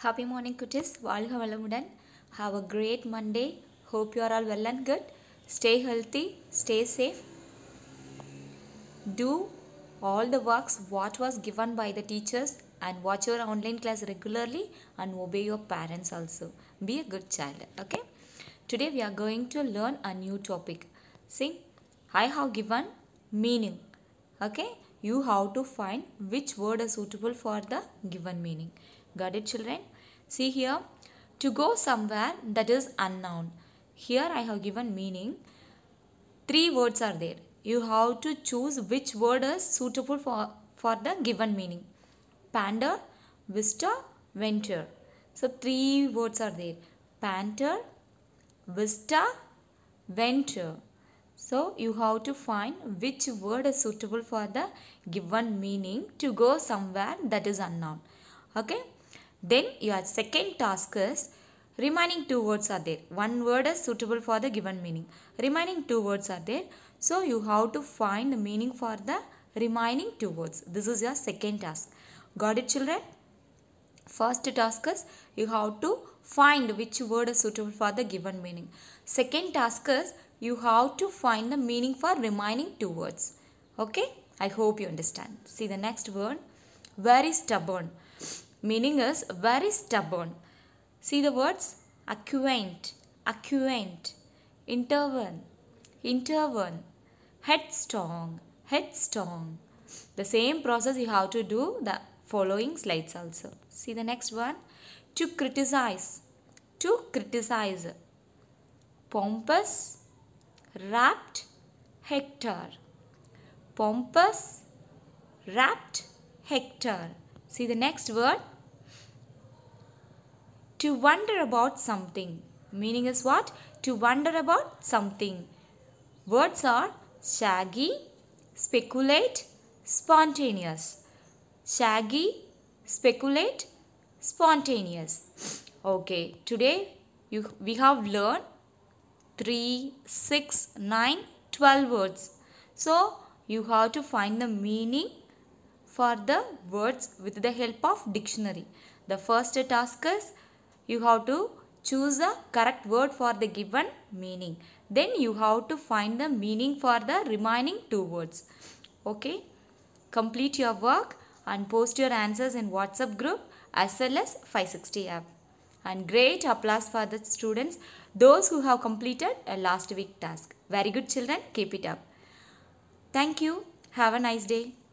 Happy morning Kutis. Valga Valamudan. Have a great Monday. Hope you are all well and good. Stay healthy, stay safe. Do all the works what was given by the teachers and watch your online class regularly and obey your parents also. Be a good child, okay? Today we are going to learn a new topic. See, I have given meaning, okay? You have to find which word is suitable for the given meaning. Got it children? See here, to go somewhere that is unknown. Here I have given meaning. Three words are there. You have to choose which word is suitable for, for the given meaning. Pander, vista, venture. So three words are there. Panther, vista, venture. So you have to find which word is suitable for the given meaning to go somewhere that is unknown. Okay. Then your second task is remaining two words are there. One word is suitable for the given meaning. Remaining two words are there. So you have to find the meaning for the remaining two words. This is your second task. Got it children? First task is you have to find which word is suitable for the given meaning. Second task is you have to find the meaning for remaining two words. Okay? I hope you understand. See the next word. Very stubborn meaning is very stubborn. See the words acquaint, acquaint, intervene, intervene, headstrong, headstrong. The same process you have to do the following slides also. See the next one. To criticize, to criticize, pompous, rapt, hector, pompous, rapt, hector. See the next word. To wonder about something. Meaning is what? To wonder about something. Words are shaggy, speculate, spontaneous. Shaggy, speculate, spontaneous. Okay, today you, we have learned 3, 6, 9, 12 words. So, you have to find the meaning for the words with the help of dictionary. The first task is you have to choose the correct word for the given meaning. Then you have to find the meaning for the remaining two words. Okay. Complete your work and post your answers in WhatsApp group as well as 560 app. And great applause for the students, those who have completed a last week task. Very good children, keep it up. Thank you. Have a nice day.